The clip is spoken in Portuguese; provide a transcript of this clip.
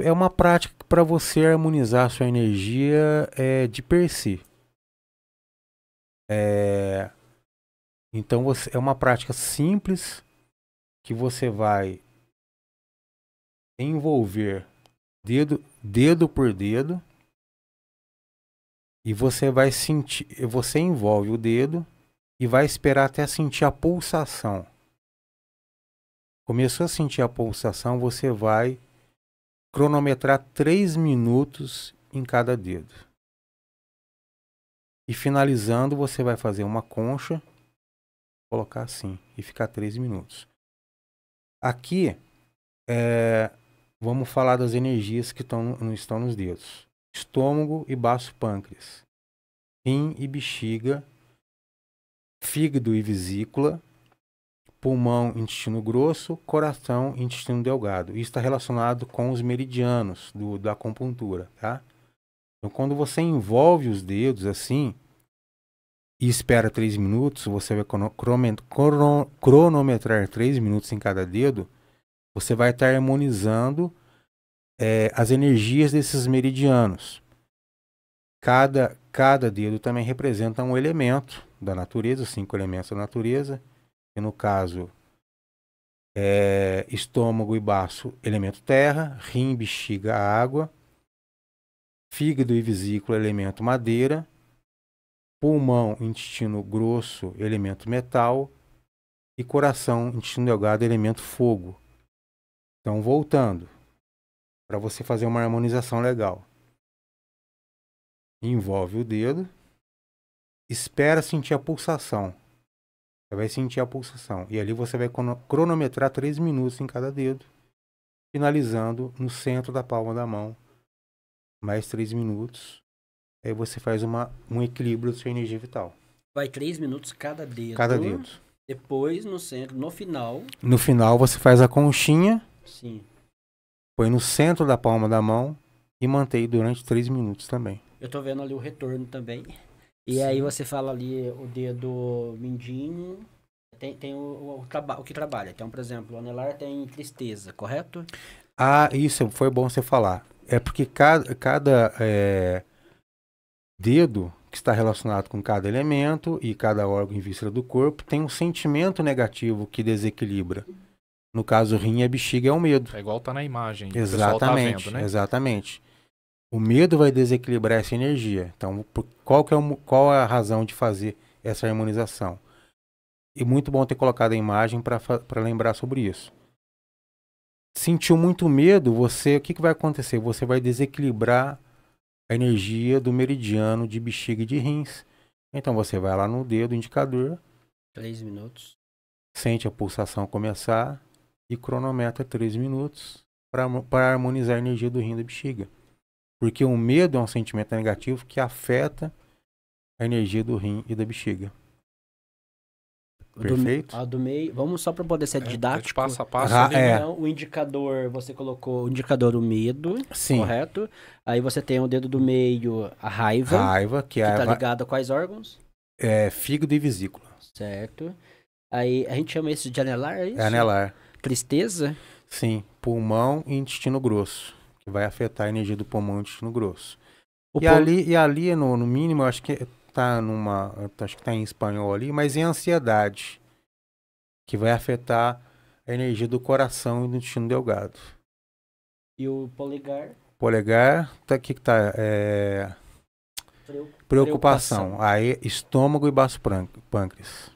é uma prática para você harmonizar sua energia é, de per si. É, então você, é uma prática simples que você vai envolver dedo, dedo por dedo e você vai sentir, você envolve o dedo e vai esperar até sentir a pulsação. Começou a sentir a pulsação, você vai cronometrar 3 minutos em cada dedo. E finalizando, você vai fazer uma concha, colocar assim e ficar 3 minutos. Aqui, é, vamos falar das energias que tão, estão nos dedos: estômago e baço pâncreas, rim e bexiga, fígado e vesícula, pulmão, intestino grosso, coração, intestino delgado. Isso está relacionado com os meridianos do, da acupuntura, tá? Então, quando você envolve os dedos assim e espera três minutos, você vai cronometrar três minutos em cada dedo, você vai estar tá harmonizando é, as energias desses meridianos. Cada, cada dedo também representa um elemento da natureza, cinco elementos da natureza que no caso é estômago e baço, elemento terra, rim, bexiga, água, fígado e vesícula, elemento madeira, pulmão, intestino grosso, elemento metal, e coração, intestino delgado, elemento fogo. Então, voltando, para você fazer uma harmonização legal. Envolve o dedo, espera sentir a pulsação. Você vai sentir a pulsação. E ali você vai cronometrar 3 minutos em cada dedo, finalizando no centro da palma da mão. Mais 3 minutos. Aí você faz uma, um equilíbrio da sua energia vital. Vai 3 minutos cada dedo. Cada dedo. Depois, no centro, no final. No final, você faz a conchinha. Sim. Põe no centro da palma da mão e mantém durante 3 minutos também. Eu tô vendo ali o retorno também. E Sim. aí você fala ali o dedo mindinho. Tem, tem o, o, o, o que trabalha. Então, por exemplo, o anelar tem tristeza, correto? Ah, isso foi bom você falar. É porque cada, cada é, dedo que está relacionado com cada elemento e cada órgão e vista do corpo tem um sentimento negativo que desequilibra. No caso, rim e bexiga é o medo. É igual tá na imagem. Tá exatamente. Tá vendo, né? Exatamente. O medo vai desequilibrar essa energia. Então, qual, que é, o, qual é a razão de fazer essa harmonização? E muito bom ter colocado a imagem para lembrar sobre isso. Sentiu muito medo, você, o que, que vai acontecer? Você vai desequilibrar a energia do meridiano de bexiga e de rins. Então você vai lá no dedo indicador. Três minutos. Sente a pulsação começar e cronometra três minutos para harmonizar a energia do rim da bexiga. Porque o medo é um sentimento negativo que afeta a energia do rim e da bexiga. Perfeito? Do, a do meio, vamos só para poder ser é, é didático. É, passo a passo. Ah, é. Então, o indicador, você colocou o indicador do medo, Sim. correto? Aí você tem o dedo do meio, a raiva. Raiva, que, que é. Que tá ligada a quais órgãos? É, fígado e vesícula. Certo. Aí a gente chama isso de anelar, é isso? É anelar. Tristeza? Sim, pulmão e intestino grosso que vai afetar a energia do pulmão e intestino grosso. O e, pul... ali, e ali, no, no mínimo, acho que tá numa. Acho que tá em espanhol ali, mas é ansiedade. Que vai afetar a energia do coração e do intestino delgado. E o polegar? Polegar, tá aqui que tá. É... Preocupação. Preocupação. Aí, estômago e baço pâncreas.